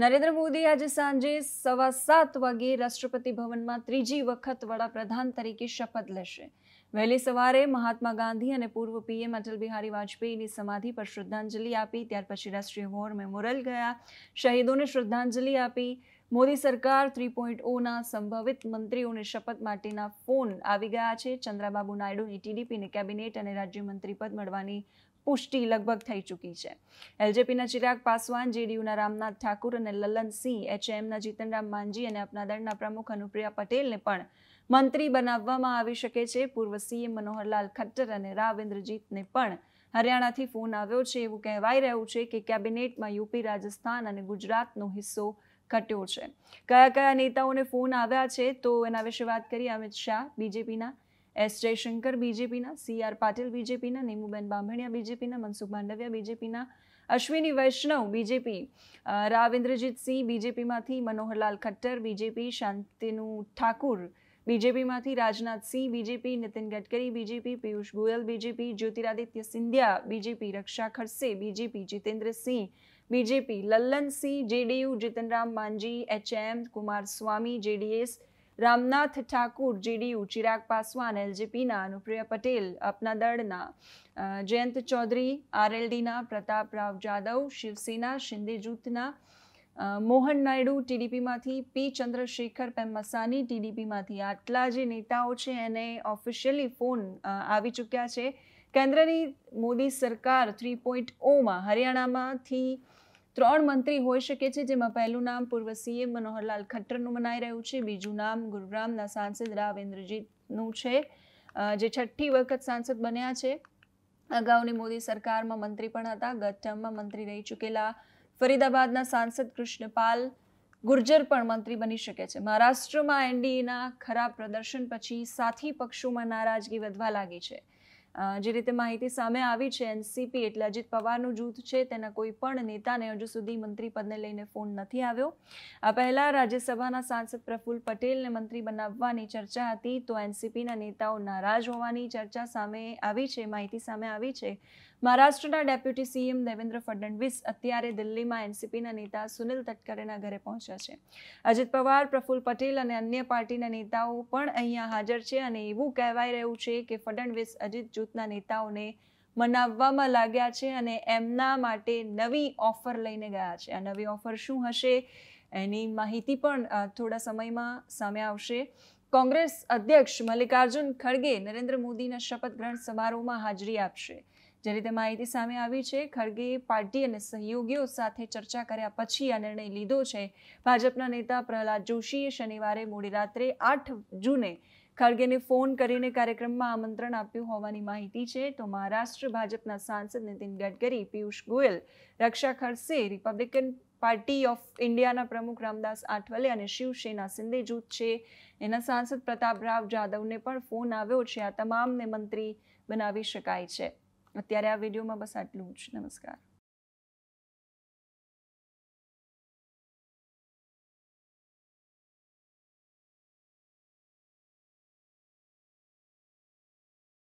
નરેન્દ્ર મોદી આજે સાંજે સવા સાત વાગે રાષ્ટ્રપતિ ભવનમાં ત્રીજી વખત વડાપ્રધાન તરીકે શપથ લેશે વહેલી સવારે મહાત્મા ગાંધી અને પૂર્વ પીએમ અટલ બિહારી વાજપેયીની સમાધિ પર શ્રદ્ધાંજલિ આપી ત્યાર પછી રાષ્ટ્રીય વોર મેમોરિયલ ગયા શહીદોને શ્રદ્ધાંજલિ આપી મોદી સરકાર થ્રી પોઈન્ટ ઓના સંભવિત મંત્રીઓને શપથ માટેના ફોન આવી ગયા છે ચંદ્રાબાબુ નાયડુની ટીડીપીને કેબિનેટ અને રાજ્યમંત્રી પદ મળવાની પુષ્ટિ લગભગ થઈ ચૂકી છે એલજેપીના ચિરાગ પાસવાન જેડીયુના રામનાથ ઠાકુર અને લલનસિંહ એચએમના જીતનરામ માંઝી અને અપના દળના પ્રમુખ અનુપ્રિયા પટેલને પણ મંત્રી બનાવવામાં આવી શકે છે પૂર્વ સીએમ મનોહરલાલ ખટ્ટર અને રાવ ઇન્દ્રજીતને પણ હરિયાણાથી ફોન આવ્યો છે એવું કહેવાઈ રહ્યું છે કે કેબિનેટમાં યુપી રાજસ્થાન અને ગુજરાતનો હિસ્સો ઘટ્યો છે કયા કયા નેતાઓને ફોન આવ્યા છે તો એના વિશે વાત કરીએ અમિત શાહ બીજેપીના એસ જયશંકર બીજેપીના સી આર પાટીલ બીજેપીના નીમુબેન બાંભણિયા બીજેપીના મનસુખ માંડવિયા બીજેપીના અશ્વિની વૈષ્ણવ બીજેપી રાવ ઇન્દ્રજીતસિંહ બીજેપીમાંથી મનોહરલાલ ખટ્ટર બીજેપી શાંતિનુ ઠાકુર બીજેપીમાંથી Rajnath Singh BJP Nitin Gadkari BJP Piyush Goyal BJP Jyotiraditya Scindia BJP Raksha Khadse BJP Jitendra Singh BJP Lalan Singh JDU Jitan Ram Manjhi HM Swami JDS Ramnath Thakur JDU Chirag Paswan એલજેપીના અનુપ્રિયા પટેલ અપના દળના જયંત ચૌધરી આરએલડીના પ્રતાપ રાવ જાદવ શિવસેના શિંદે જૂથના મોહન નાયડુ ટીડીપીમાંથી પી ચંદ્રશેખર પેમ્મસાની ટીડીપીમાંથી આટલા જે નેતાઓ છે એને ઓફિશિયલી ફોન આવી ચૂક્યા છે કેન્દ્રની મોદી સરકાર થ્રી પોઈન્ટ ઓમાં હરિયાણામાંથી ત્રણ મંત્રી હોઈ શકે છે જેમાં પહેલું નામ પૂર્વ સીએમ મનોહરલાલ ખટ્ટરનું મનાઈ રહ્યું છે બીજું નામ ગુરુગ્રામના સાંસદ રાવેન્દ્રજીતનું છે જે છઠ્ઠી વખત સાંસદ બન્યા છે અગાઉની મોદી સરકારમાં મંત્રી પણ હતા ગત ટર્મમાં મંત્રી રહી ચૂકેલા ફરીદાબાદના સાંસદ કૃષ્ણપાલ ગુર્જર પણ મંત્રી બની શકે છે મહારાષ્ટ્રમાં એનડીએના ખરાબ પ્રદર્શન પછી સાથી પક્ષોમાં નારાજગી વધવા લાગી છે જે રીતે માહિતી સામે આવી છે એનસીપી એટલે અજીત પવારનું જૂથ છે તેના કોઈ પણ નેતાને હજુ સુધી મંત્રી પદને લઈને ફોન નથી આવ્યો આ પહેલાં રાજ્યસભાના સાંસદ પ્રફુલ પટેલને મંત્રી બનાવવાની ચર્ચા હતી તો એનસીપીના નેતાઓ નારાજ હોવાની ચર્ચા સામે આવી છે માહિતી સામે આવી છે મહારાષ્ટ્રના ડેપ્યુટી સીએમ દેવેન્દ્ર ફડણવીસ અત્યારે દિલ્હીમાં એનસીપીના નેતા સુનિલ તટકરેના ઘરે પહોંચ્યા છે અજીત પવાર પ્રફુલ પટેલ અને અન્ય પાર્ટીના નેતાઓ પણ અહીંયા હાજર છે અને એવું કહેવાઈ રહ્યું છે કે ફડણવીસ અજીત જૂથ જૂથના નેતાઓને મનાવવામાં લાગ્યા છે અને એમના માટે નવી ઓફર લઈને ગયા છે આ નવી ઓફર શું હશે એની માહિતી પણ થોડા સમયમાં સામે આવશે કોંગ્રેસ અધ્યક્ષ મલ્લિકાર્જુન ખડગે નરેન્દ્ર મોદીના શપથ ગ્રહણ સમારોહમાં હાજરી આપશે જે રીતે માહિતી સામે આવી છે ખડગેએ પાર્ટી અને સહયોગીઓ સાથે ચર્ચા કર્યા પછી આ નિર્ણય લીધો છે ભાજપના નેતા પ્રહલાદ જોશીએ શનિવારે મોડી રાત્રે આઠ જૂને ખડગેને ફોન કરીને કાર્યક્રમમાં આમંત્રણ આપ્યું હોવાની માહિતી છે તો મહારાષ્ટ્ર ભાજપના સાંસદ Nitin Gadkari Piyush Goyal Raksha Khadse Republican Party of ઇન્ડિયાના પ્રમુખ રામદાસ આઠવલે અને શિવસેના શિંદે જૂથ છે એના સાંસદ પ્રતાપ રાવ જાદવને પણ ફોન આવ્યો છે આ તમામને મંત્રી બનાવી શકાય છે અત્યારે આ વિડીયોમાં બસ આટલું જ નમસ્કાર